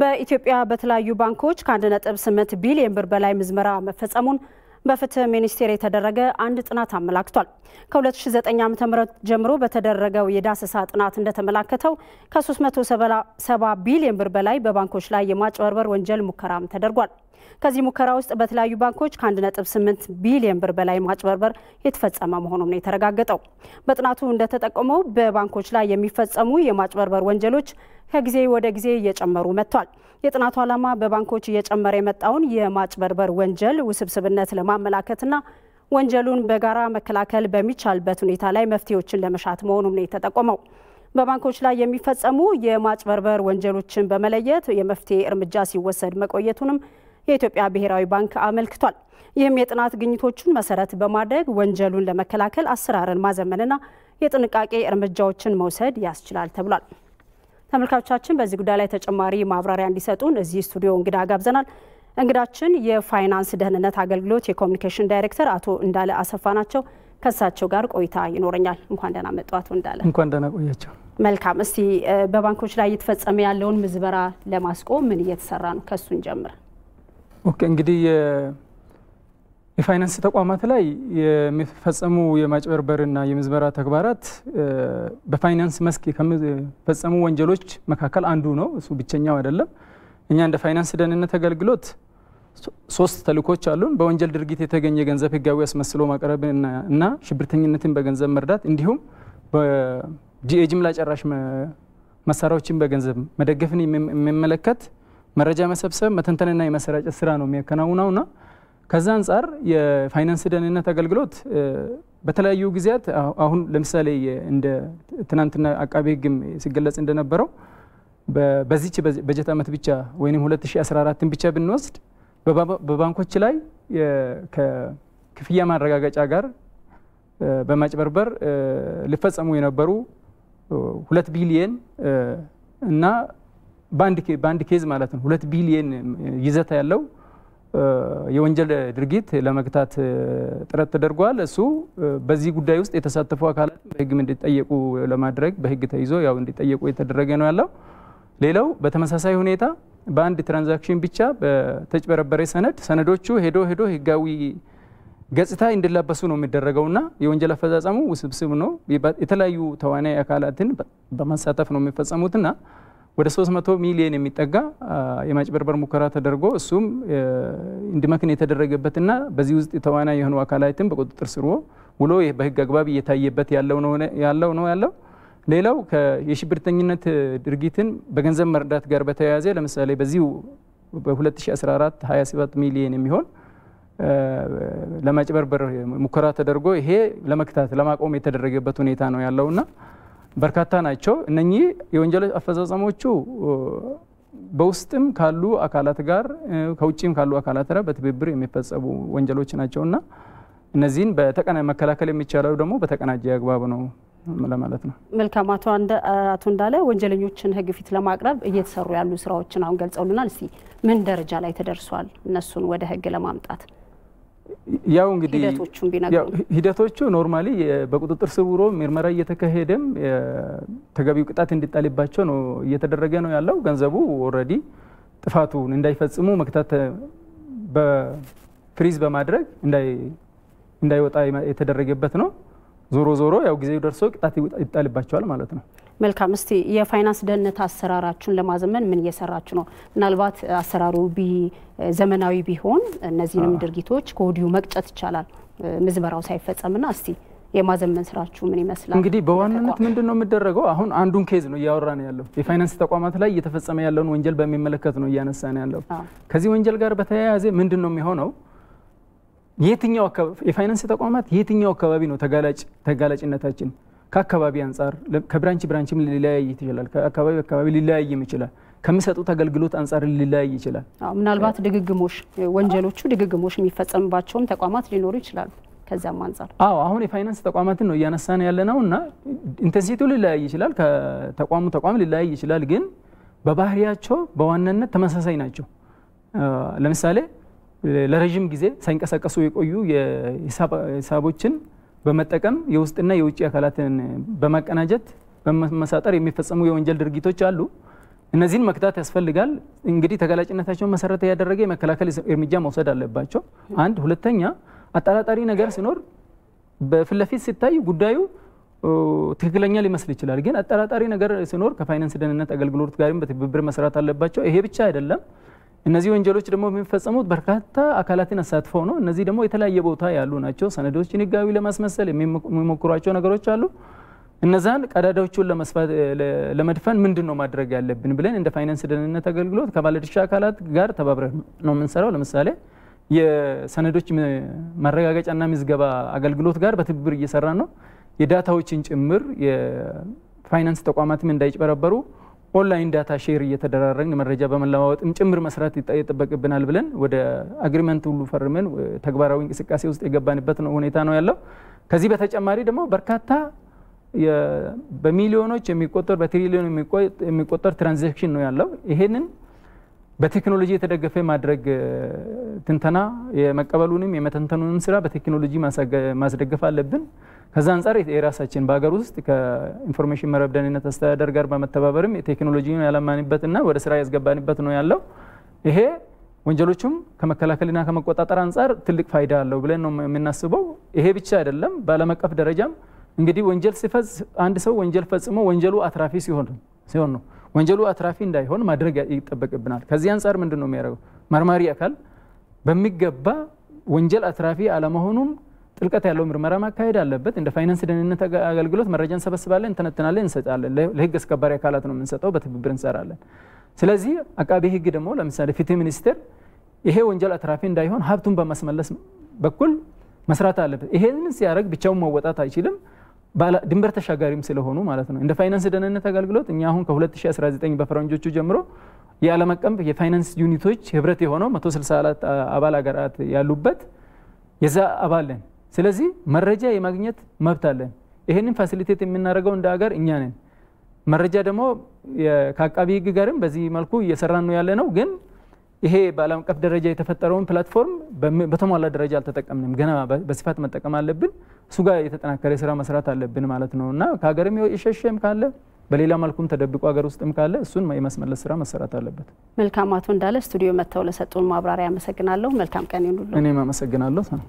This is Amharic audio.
በኢትዮጵያ በተለያዩ ባንኮች ከ1.8 ቢሊዮን ብር በላይ ምዝመራ መፈጸሙን በፍትህ ሚኒስቴር የተደረገ አንድ ጥናት አመላክቷል። ከ2009 ዓ ም ጀምሮ በተደረገው የዳሰሳ ጥናት እንደተመላከተው ከ370 ቢሊዮን ብር በላይ በባንኮች ላይ የማጭበርበር ወንጀል ሙከራም ተደርጓል። ከዚህ ሙከራ ውስጥ በተለያዩ ባንኮች ከ1.8 ቢሊዮን ብር በላይ ማጭበርበር የተፈጸመ መሆኑም ነው የተረጋገጠው። በጥናቱ እንደተጠቆመው በባንኮች ላይ የሚፈጸሙ የማጭበርበር ወንጀሎች ከጊዜ ወደ ጊዜ እየጨመሩ መጥቷል። የጥናቱ ዓላማ በባንኮች እየጨመረ የመጣውን የማጭበርበር ወንጀል ውስብስብነት ለማመላከትና ወንጀሉን በጋራ መከላከል በሚቻልበት ሁኔታ ላይ መፍትሄዎችን ለመሻት መሆኑም ነው የተጠቆመው። በባንኮች ላይ የሚፈጸሙ የማጭበርበር ወንጀሎችን በመለየት የመፍትሄ እርምጃ ሲወሰድ መቆየቱንም የኢትዮጵያ ብሔራዊ ባንክ አመልክቷል። ይህም የጥናት ግኝቶቹን መሰረት በማድረግ ወንጀሉን ለመከላከል አሰራርን ማዘመንና የጥንቃቄ እርምጃዎችን መውሰድ ያስችላል ተብሏል። ተመልካቾቻችን በዚህ ጉዳይ ላይ ተጨማሪ ማብራሪያ እንዲሰጡን እዚህ ስቱዲዮ እንግዳ ጋብዘናል። እንግዳችን የፋይናንስ ደህንነት አገልግሎት የኮሚኒኬሽን ዳይሬክተር አቶ እንዳለ አሰፋ ናቸው። ከእሳቸው ጋር ቆይታ ይኖረኛል። እንኳን ደህና መጡ አቶ እንዳለ። እንኳን ደህና ቆያቸው። መልካም። እስቲ በባንኮች ላይ እየተፈጸመ ያለውን ምዝበራ ለማስቆም ምን እየተሰራ ነው? ከእሱን ጀምር ኦኬ እንግዲህ የፋይናንስ ተቋማት ላይ የሚፈጸሙ የማጭበርበርና የምዝበራ ተግባራት በፋይናንስ መስክ ከሚፈጸሙ ወንጀሎች መካከል አንዱ ነው። እሱ ብቸኛው አይደለም። እኛ እንደ ፋይናንስ ደህንነት አገልግሎት ሶስት ተልእኮች አሉን። በወንጀል ድርጊት የተገኘ የገንዘብ ህጋዊ አስመስሎ ማቅረብ እና ሽብርተኝነትን በገንዘብ መርዳት እንዲሁም በጂኤ ጅምላ ጨራሽ መሳሪያዎችን በገንዘብ መደገፍን የሚመለከት መረጃ መሰብሰብ መተንተንና የመሰራጨት ስራ ነው የሚያከናውነውና ከዛ አንጻር የፋይናንስ ደህንነት አገልግሎት በተለያዩ ጊዜያት አሁን ለምሳሌ እንደ ትናንትና አቃቤ ሕግም ሲገለጽ እንደነበረው በዚች በጀት ዓመት ብቻ ወይም 2014 ብቻ ብንወስድ በባንኮች ላይ ከክፍያ ማረጋገጫ ጋር በማጭበርበር ሊፈጸሙ የነበሩ ሁለት ቢሊየን እና በአንድ ኬዝ ማለት ነው ሁለት ቢሊየን ይዘት ያለው የወንጀል ድርጊት ለመግታት ጥረት ተደርጓል። እሱ በዚህ ጉዳይ ውስጥ የተሳተፉ አካላት በህግም እንዲጠየቁ ለማድረግ በህግ ተይዞ ያው እንዲጠየቁ የተደረገ ነው ያለው። ሌላው በተመሳሳይ ሁኔታ በአንድ ትራንዛክሽን ብቻ በተጭበረበረ ሰነድ ሰነዶቹ ሄዶ ሄዶ ህጋዊ ገጽታ እንዲላበሱ ነው የሚደረገውና የወንጀል አፈጻጸሙ ውስብስብ ነው። የተለያዩ ተዋናይ አካላትን በማሳተፍ ነው የሚፈጸሙትና ወደ 300 ሚሊዮን የሚጠጋ የማጭበርበር ሙከራ ተደርጎ እሱም እንዲመክን የተደረገበትና በዚህ ውስጥ የተዋና የሆኑ አካላትን በቁጥጥር ስር ውሎ በህግ አግባብ እየታየበት ያለው ነው ያለው። ሌላው የሽብርተኝነት ድርጊትን በገንዘብ መርዳት ጋር በተያያዘ ለምሳሌ በዚሁ በ2014 27 ሚሊዮን የሚሆን ለማጭበርበር ሙከራ ተደርጎ ይሄ ለመክታት ለማቆም የተደረገበት ሁኔታ ነው ያለውና በርካታ ናቸው። እነኚህ የወንጀል አፈጻጸሞቹ በውስጥም ካሉ አካላት ጋር ከውጭም ካሉ አካላት ጋር በትብብር የሚፈጸሙ ወንጀሎች ናቸውና እነዚህን መከላከል የሚቻለው ደግሞ በተቀናጀ አግባብ ነው ለማለት ነው። መልካም አቶ አቶ እንዳለ ወንጀለኞችን ሕግ ፊት ለማቅረብ እየተሰሩ ያሉ ስራዎችን አሁን ገልጸውልናል። እስቲ ምን ደረጃ ላይ ተደርሷል እነሱን ወደ ሕግ ለማምጣት? ያው እንግዲህ ሂደቶቹ ቢነግሩ ሂደቶቹ ኖርማሊ በቁጥጥር ስር ውሎ ምርመራ እየተካሄደም ተገቢው ቅጣት እንዲጣልባቸው ነው እየተደረገ ነው ያለው። ገንዘቡ ኦልሬዲ ጥፋቱን እንዳይፈጽሙ መክታት በፍሪዝ በማድረግ እንዳይወጣ የተደረገበት ነው። ዞሮ ዞሮ ያው ጊዜው ደርሶ ቅጣት ይጣልባቸዋል ማለት ነው። መልካም። እስቲ የፋይናንስ ደህንነት አሰራራችሁን ለማዘመን ምን እየሰራችሁ ነው? ምናልባት አሰራሩ ቢ ዘመናዊ ቢሆን እነዚህንም ድርጊቶች ከወዲሁ መቅጨት ይቻላል፣ ምዝበራው ሳይፈጸምና እስቲ የማዘመን ስራችሁ ምን ይመስላል? እንግዲህ በዋናነት ምንድን ነው የሚደረገው? አሁን አንዱን ኬዝ ነው እያወራ ነው ያለው። የፋይናንስ ተቋማት ላይ እየተፈጸመ ያለውን ወንጀል በሚመለከት ነው እያነሳ ነው ያለው። ከዚህ ወንጀል ጋር በተያያዘ ምንድን ነው የሚሆነው? የትኛው የፋይናንስ ተቋማት የትኛው አካባቢ ነው ተጋላጭነታችን ከአካባቢ አንጻር ከብራንች ብራንችም ሊለያይ ይችላል። ከአካባቢ አካባቢ ሊለያይም ይችላል። ከሚሰጡት አገልግሎት አንጻር ሊለያይ ይችላል። ምናልባት ድግግሞሽ ወንጀሎቹ ድግግሞሽ የሚፈጸምባቸውም ተቋማት ሊኖሩ ይችላሉ። ከዚያም አንጻር አዎ፣ አሁን የፋይናንስ ተቋማትን ነው እያነሳን ያለ ነው እና ኢንቴንሲቲው ሊለያይ ይችላል። ከተቋሙ ተቋም ሊለያይ ይችላል። ግን በባህሪያቸው በዋናነት ተመሳሳይ ናቸው። ለምሳሌ ለረዥም ጊዜ ሳይንቀሳቀሱ የቆዩ ሂሳቦችን በመጠቀም የውስጥና የውጭ አካላትን በማቀናጀት በመመሳጠር የሚፈጸሙ የወንጀል ድርጊቶች አሉ። እነዚህን መክታት ያስፈልጋል። እንግዲህ ተጋላጭነታቸውን መሰረት ያደረገ የመከላከል እርምጃ መውሰድ አለባቸው። አንድ ሁለተኛ፣ አጠራጣሪ ነገር ሲኖር በፊት ለፊት ሲታይ ጉዳዩ ትክክለኛ ሊመስል ይችላል። ግን አጠራጣሪ ነገር ሲኖር ከፋይናንስ ደህንነት አገልግሎት ጋርም በትብብር መስራት አለባቸው። ይሄ ብቻ አይደለም። እነዚህ ወንጀሎች ደግሞ የሚፈጸሙት በርካታ አካላትን አሳትፈው ነው። እነዚህ ደግሞ የተለያየ ቦታ ያሉ ናቸው። ሰነዶችን ህጋዊ ለማስመሰል የሚሞክሯቸው ነገሮች አሉ። እነዛን ቀዳዳዎቹን ለመድፈን ምንድን ነው ማድረግ ያለብን ብለን እንደ ፋይናንስ ደህንነት አገልግሎት ከባለድርሻ አካላት ጋር ተባብረን ነው የምንሰራው። ለምሳሌ የሰነዶች ማረጋገጫና ምዝገባ አገልግሎት ጋር በትብብር እየሰራን ነው። የዳታዎችን ጭምር የፋይናንስ ተቋማትም እንዳይጭበረበሩ ኦንላይን ዳታ ሼር እየተደራረግን መረጃ በመለማወጥም ጭምር መስራት ይጠበቅብናል ብለን ወደ አግሪመንት ሁሉ ፈርመን ተግባራዊ እንቅስቃሴ ውስጥ የገባንበት ሁኔታ ነው ያለው። ከዚህ በተጨማሪ ደግሞ በርካታ በሚሊዮኖች የሚቆጠር በትሪሊዮን የሚቆጠር ትራንዛክሽን ነው ያለው። ይሄንን በቴክኖሎጂ የተደገፈ ማድረግ ትንተና የመቀበሉንም የመተንተኑንም ስራ በቴክኖሎጂ ማስደገፍ አለብን። ከዛ አንጻር የራሳችን በሀገር ውስጥ ከኢንፎርሜሽን መረብ ደህንነት አስተዳደር ጋር በመተባበርም ቴክኖሎጂን ያለማንበትና ወደ ስራ ያስገባንበት ነው ያለው። ይሄ ወንጀሎቹም ከመከላከልና ከመቆጣጠር አንጻር ትልቅ ፋይዳ አለው ብለን ነው የምናስበው። ይሄ ብቻ አይደለም፣ በዓለም አቀፍ ደረጃም እንግዲህ ወንጀል ሲፈጽ አንድ ሰው ወንጀል ፈጽሞ ወንጀሉ አትራፊ ሲሆን ሲሆን ነው ወንጀሉ አትራፊ እንዳይሆን ማድረግ ይጠበቅብናል። ከዚህ አንጻር ምንድን ነው የሚያደርገው? መርማሪ አካል በሚገባ ወንጀል አትራፊ አለመሆኑን ጥልቀት ያለው ምርመራ ማካሄድ አለበት። እንደ ፋይናንስ ደህንነት አገልግሎት መረጃ እንሰበስባለን፣ እንተነትናለን፣ እንሰጣለን። ለህግ አስከባሪ አካላት ነው የምንሰጠው፣ በትብብር እንሰራለን። ስለዚህ አቃቤ ህግ ደግሞ ለምሳሌ ፍትህ ሚኒስቴር ይሄ ወንጀል አትራፊ እንዳይሆን ሀብቱን በማስመለስ በኩል መስራት አለበት። ይሄንን ሲያደርግ ብቻውን መወጣት አይችልም። ድንበር ተሻጋሪም ስለሆኑ ማለት ነው። እንደ ፋይናንስ ደህንነት አገልግሎት እኛ አሁን ከ2019 በፈረንጆቹ ጀምሮ የዓለም አቀፍ የፋይናንስ ዩኒቶች ህብረት የሆነው 164 አባል ሀገራት ያሉበት የዛ አባልን ስለዚህ መረጃ የማግኘት መብት አለን። ይህንን ፋሲሊቴት የምናደርገው እንደ ሀገር እኛ ነን። መረጃ ደግሞ ከአቃቢ ህግ ጋርም በዚህ መልኩ እየሰራን ነው ያለ ነው። ግን ይሄ በዓለም አቀፍ ደረጃ የተፈጠረውን ፕላትፎርም በተሟላ ደረጃ አልተጠቀምንም። ገና በስፋት መጠቀም አለብን። እሱ ጋር የተጠናከረ ስራ መስራት አለብን ማለት ነው እና ከሀገርም የሸሸም ካለ በሌላ መልኩም ተደብቆ ሀገር ውስጥም ካለ እሱን የማስመለስ ስራ መሰራት አለበት። መልካም አቶ እንዳለ ስቱዲዮ መጥተው ለሰጡን ማብራሪያ አመሰግናለሁ። መልካም ቀን ይሁንልዎ። እኔም አመሰግናለሁ።